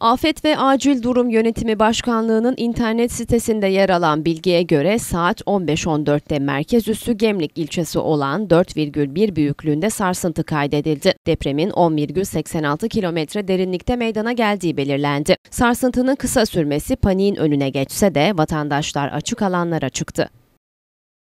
Afet ve Acil Durum Yönetimi Başkanlığı'nın internet sitesinde yer alan bilgiye göre saat 15.14'te merkez üssü Gemlik ilçesi olan 4,1 büyüklüğünde sarsıntı kaydedildi. Depremin 10,86 kilometre derinlikte meydana geldiği belirlendi. Sarsıntının kısa sürmesi paniğin önüne geçse de vatandaşlar açık alanlara çıktı.